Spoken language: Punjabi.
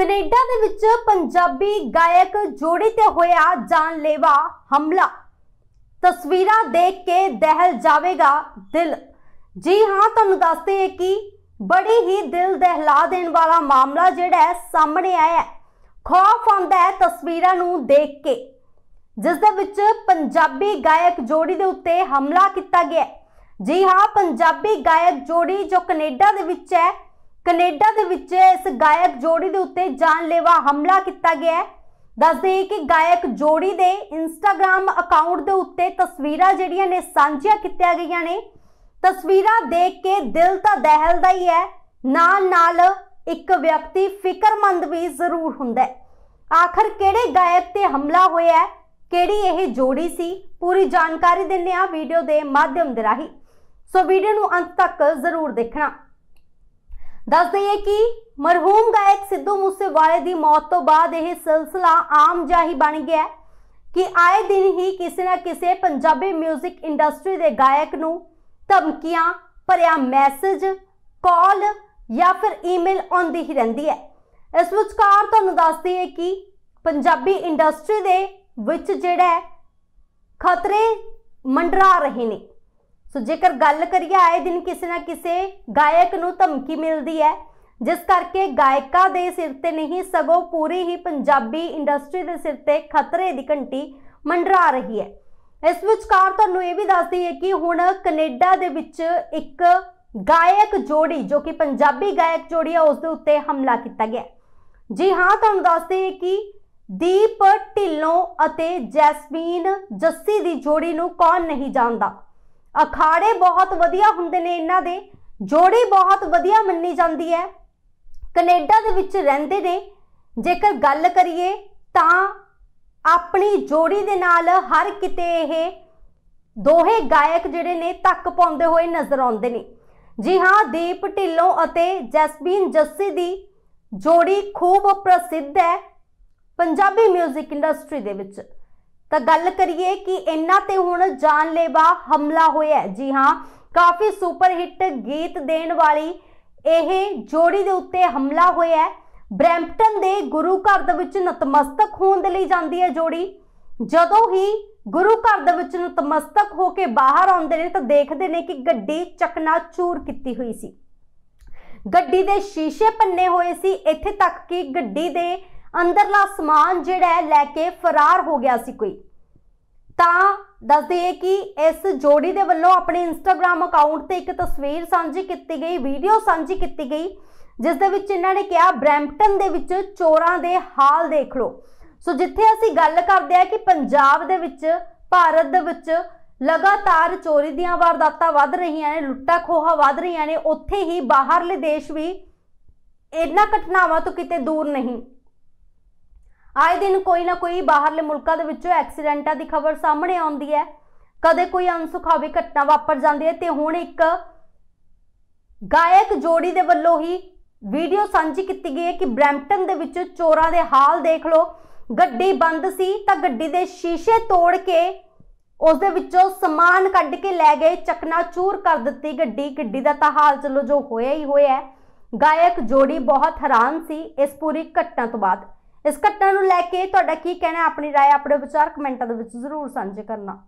ਕੈਨੇਡਾ ਦੇ ਵਿੱਚ ਪੰਜਾਬੀ ਗਾਇਕ ਜੋੜੀ ਤੇ ਹੋਇਆ ਜਾਨਲੇਵਾ ਹਮਲਾ ਤਸਵੀਰਾਂ ਦੇਖ ਕੇ ਦਹਿਲ ਜਾਵੇਗਾ ਦਿਲ ਜੀ ਹਾਂ ਤੁਹਾਨੂੰ ਦੱਸਦੇ ਹਾਂ ਕਿ ਬੜੀ ਹੀ ਦਿਲ ਦਹਿਲਾ ਦੇਣ ਵਾਲਾ ਮਾਮਲਾ ਜਿਹੜਾ ਹੈ ਸਾਹਮਣੇ ਆਇਆ ਹੈ ਖੌਫ ਆਉਂਦਾ ਹੈ ਤਸਵੀਰਾਂ ਨੂੰ ਦੇਖ ਕੇ ਜਿਸ ਦੇ ਵਿੱਚ ਪੰਜਾਬੀ ਗਾਇਕ ਜੋੜੀ ਦੇ ਉੱਤੇ ਹਮਲਾ ਕੀਤਾ ਗਿਆ ਜੀ ਹਾਂ ਪੰਜਾਬੀ ਗਾਇਕ ਜੋੜੀ ਜੋ ਕੈਨੇਡਾ ਦੇ ਵਿੱਚ ਹੈ ਕੈਨੇਡਾ ਦੇ ਵਿੱਚ ਇਸ ਗਾਇਕ ਜੋੜੀ ਦੇ ਉੱਤੇ ਜਾਨਲੇਵਾ ਹਮਲਾ ਕੀਤਾ ਗਿਆ ਹੈ ਦੱਸਦੇ ਕਿ ਗਾਇਕ ਜੋੜੀ ਦੇ ਇੰਸਟਾਗ੍ਰam ਅਕਾਊਂਟ ਦੇ ਉੱਤੇ ਤਸਵੀਰਾਂ ਜਿਹੜੀਆਂ ਨੇ ਸਾਂਝੀਆਂ ਕੀਤੀਆਂ ਗਈਆਂ ਨੇ ਤਸਵੀਰਾਂ ਦੇਖ ਕੇ ਦਿਲ ਤਾਂ ਦਹਿਲਦਾ ਹੀ ਹੈ ਨਾਲ ਨਾਲ ਇੱਕ ਵਿਅਕਤੀ ਫਿਕਰਮੰਦ ਵੀ ਜ਼ਰੂਰ ਹੁੰਦਾ ਹੈ ਆਖਰ ਕਿਹੜੇ ਗਾਇਕ ਤੇ ਹਮਲਾ ਹੋਇਆ ਹੈ ਕਿਹੜੀ ਇਹ ਜੋੜੀ ਸੀ ਪੂਰੀ ਜਾਣਕਾਰੀ ਦਿੰਨੇ ਆ ਵੀਡੀਓ ਦੇ ਮਾਧਿਅਮ ਦੇ ਰਾਹੀਂ ਸੋ ਵੀਡੀਓ ਨੂੰ ਅੰਤ ਤੱਕ ਜ਼ਰੂਰ ਦੇਖਣਾ ਦੱਸ ਦਈਏ ਕਿ ਮਰਹੂਮ ਗਾਇਕ ਸਿੱਧੂ ਮੂਸੇਵਾਲੇ ਦੀ ਮੌਤ ਤੋਂ ਬਾਅਦ ਇਹ ਸਿਲਸਿਲਾ ਆਮ ਜਾਹੀ ਬਣ ਗਿਆ ਕਿ ਆਏ ਦਿਨ ਹੀ ਕਿਸੇ ਨਾ ਕਿਸੇ ਪੰਜਾਬੀ 뮤직 ਇੰਡਸਟਰੀ ਦੇ ਗਾਇਕ ਨੂੰ ਧਮਕੀਆਂ ਭਰਿਆ ਮੈਸੇਜ ਕਾਲ ਜਾਂ ਫਿਰ ਈਮੇਲ ਆਉਂਦੀ ਹੀ ਰਹਿੰਦੀ ਹੈ ਇਸ ਵਿਚਕਾਰ ਤੁਹਾਨੂੰ ਦੱਸਦੀ ਹੈ ਕਿ ਪੰਜਾਬੀ ਇੰਡਸਟਰੀ ਦੇ ਵਿੱਚ ਜਿਹੜਾ ਖਤਰੇ ਮੰਡਰਾ ਰਹੇ ਨੇ ਸੋ ਜੇਕਰ ਗੱਲ ਕਰੀਏ ਆਏ ਦਿਨ ਕਿਸੇ ਨਾ ਕਿਸੇ ਗਾਇਕ ਨੂੰ ਧਮਕੀ ਮਿਲਦੀ ਹੈ ਜਿਸ ਕਰਕੇ ਗਾਇਕਾ ਦੇ ਸਿਰ ਤੇ ਨਹੀਂ ਸਗੋਂ ਪੂਰੀ ਹੀ ਪੰਜਾਬੀ ਇੰਡਸਟਰੀ ਦੇ ਸਿਰ ਤੇ ਖਤਰੇ ਦੀ ਘੰਟੀ ਮੰਡਰਾ ਰਹੀ ਹੈ ਇਸ ਵਿਚਕਾਰ ਤੁਹਾਨੂੰ ਇਹ ਵੀ ਦੱਸਦੀ ਹੈ ਕਿ ਹੁਣ ਕੈਨੇਡਾ ਦੇ ਵਿੱਚ ਇੱਕ ਗਾਇਕ ਜੋੜੀ ਜੋ ਕਿ ਪੰਜਾਬੀ ਗਾਇਕ ਜੋੜੀ ਹੈ ਉਸ ਦੇ ਉੱਤੇ ਹਮਲਾ ਕੀਤਾ ਗਿਆ ਜੀ ਹਾਂ ਤੁਹਾਨੂੰ ਦੱਸਦੇ ਹਾਂ ਕਿ ਦੀਪ ਢਿੱਲੋਂ ਅਤੇ ਜੈਸਮੀਨ ਜੱਸੀ ਦੀ ਜੋੜੀ ਨੂੰ ਕੌਣ ਨਹੀਂ ਜਾਣਦਾ ਅਖਾੜੇ ਬਹੁਤ ਵਧੀਆ ਹੁੰਦੇ ਨੇ ਇਹਨਾਂ ਦੇ ਜੋੜੀ ਬਹੁਤ ਵਧੀਆ ਮੰਨੀ ਜਾਂਦੀ ਹੈ ਕੈਨੇਡਾ ਦੇ ਵਿੱਚ ਰਹਿੰਦੇ ਨੇ ਜੇਕਰ ਗੱਲ ਕਰੀਏ ਤਾਂ ਆਪਣੀ ਜੋੜੀ ਦੇ ਨਾਲ ਹਰ ਕਿਤੇ ਇਹ ਦੋਹੇ ਗਾਇਕ ਜਿਹੜੇ ਨੇ ਤੱਕ ਪਾਉਂਦੇ ਹੋਏ ਨਜ਼ਰ ਆਉਂਦੇ ਨੇ ਜੀ ਹਾਂ ਦੀਪ ਢਿੱਲੋਂ ਅਤੇ ਜਸਬੀਨ ਜੱਸੀ ਦੀ ਜੋੜੀ ਖੂਬ ਪ੍ਰਸਿੱਧ ਹੈ ਪੰਜਾਬੀ 뮤직 ਇੰਡਸਟਰੀ ਦੇ ਵਿੱਚ ਤਾਂ ਗੱਲ ਕਰੀਏ ਕਿ ਇਹਨਾਂ ਤੇ ਹੁਣ ਜਾਨਲੇਵਾ ਹਮਲਾ ਹੋਇਆ ਜੀ ਹਾਂ ਕਾਫੀ ਸੁਪਰ ਹਿੱਟ ਗੀਤ ਦੇਣ ਵਾਲੀ ਇਹ ਜੋੜੀ ਦੇ ਉੱਤੇ ਹਮਲਾ ਹੋਇਆ ਬ੍ਰੈਂਪਟਨ ਦੇ ਗੁਰੂ ਘਰ ਦੇ ਵਿੱਚ ਨਤਮਸਤਕ ਹੋਣ ਦੇ ਲਈ ਜਾਂਦੀ ਹੈ ਜੋੜੀ ਜਦੋਂ ਹੀ ਗੁਰੂ ਘਰ ਦੇ ਵਿੱਚ ਨਤਮਸਤਕ ਹੋ ਕੇ ਬਾਹਰ ਆਉਂਦੇ ਨੇ ਤਾਂ ਦੇਖਦੇ ਨੇ ਕਿ ਗੱਡੀ ਚੱਕਨਾ ਚੂਰ ਕੀਤੀ ਹੋਈ ਸੀ ਗੱਡੀ ਦੇ ਸ਼ੀਸ਼ੇ ਪੰਨੇ ਹੋਏ ਸੀ ਇੱਥੇ ਤੱਕ ਕਿ ਗੱਡੀ ਦੇ ਅੰਦਰਲਾ ਸਮਾਨ ਜਿਹੜਾ ਲੈ ਕੇ ਫਰਾਰ ਹੋ ਗਿਆ ਸੀ ਕੋਈ ਤਾਂ ਦੱਸਦੇ ਹੈ ਕਿ ਇਸ ਜੋੜੀ ਦੇ ਵੱਲੋਂ ਆਪਣੇ ਇੰਸਟਾਗ੍ਰam ਅਕਾਊਂਟ ਤੇ ਇੱਕ ਤਸਵੀਰ ਸਾਂਝੀ ਕੀਤੀ ਗਈ ਵੀਡੀਓ ਸਾਂਝੀ ਕੀਤੀ ਗਈ ਜਿਸ ਦੇ ਵਿੱਚ ਇਹਨਾਂ ਨੇ ਕਿਹਾ ਬ੍ਰੈਂਪਟਨ ਦੇ ਵਿੱਚ ਚੋਰਾਂ ਦੇ ਹਾਲ ਦੇਖ ਲਓ ਸੋ ਜਿੱਥੇ ਅਸੀਂ ਗੱਲ ਕਰਦੇ ਆ ਕਿ ਪੰਜਾਬ ਦੇ ਵਿੱਚ ਭਾਰਤ ਦੇ ਵਿੱਚ ਲਗਾਤਾਰ ਚੋਰੀ ਦੀਆਂ ਵਾਰਦਾਤਾਂ ਵੱਧ ਰਹੀਆਂ ਨੇ ਲੁੱਟਾ ਖੋਹਾ ਵੱਧ ਰਹੀਆਂ ਨੇ ਉੱਥੇ ਹੀ ਬਾਹਰਲੇ ਦੇਸ਼ ਵੀ ਇਹਨਾਂ ਘਟਨਾਵਾਂ ਤੋਂ ਕਿਤੇ ਦੂਰ ਨਹੀਂ ਆਏ ਦਿਨ ਕੋਈ ਨਾ ਕੋਈ ਬਾਹਰਲੇ ਮੁਲਕਾਂ ਦੇ ਵਿੱਚੋਂ ਐਕਸੀਡੈਂਟਾਂ ਦੀ ਖਬਰ ਸਾਹਮਣੇ ਆਉਂਦੀ ਹੈ ਕਦੇ ਕੋਈ ਅਨਸੁਖਾਵੀ ਘਟਨਾ ਵਾਪਰ ਜਾਂਦੀ ਹੈ ਤੇ ਹੁਣ ਇੱਕ ਗਾਇਕ ਜੋੜੀ ਦੇ ਵੱਲੋਂ ਹੀ ਵੀਡੀਓ ਸਾਂਝੀ ਕੀਤੀ ਗਈ ਹੈ ਕਿ ਬ੍ਰੈਂਪਟਨ ਦੇ ਵਿੱਚ ਚੋਰਾਂ ਦੇ ਹਾਲ ਦੇਖ ਲਓ ਗੱਡੀ ਬੰਦ ਸੀ ਤਾਂ ਗੱਡੀ ਦੇ ਸ਼ੀਸ਼ੇ ਤੋੜ ਕੇ ਉਸ ਦੇ ਵਿੱਚੋਂ ਸਮਾਨ ਕੱਢ ਕੇ ਲੈ ਗਏ ਚਕਨਾਚੂਰ ਕਰ ਦਿੱਤੀ ਗੱਡੀ ਗੱਡੀ ਦਾ ਤਾਂ ਹਾਲ ਚਲੋ ਜੋ ਹੋਇਆ ਹੀ ਹੋਇਆ ਗਾਇਕ ਜੋੜੀ ਬਹੁਤ ਹੈਰਾਨ ਸੀ ਇਸ ਪੂਰੀ ਘਟਨਾ ਤੋਂ ਬਾਅਦ ਇਸ ਘਟਨਾ ਨੂੰ ਲੈ ਕੇ ਤੁਹਾਡਾ ਕੀ ਕਹਿਣਾ ਆਪਣੀ رائے ਆਪਣੇ ਵਿਚਾਰ ਕਮੈਂਟਾਂ ਦੇ ਵਿੱਚ ਜ਼ਰੂਰ ਸਾਂਝੇ ਕਰਨਾ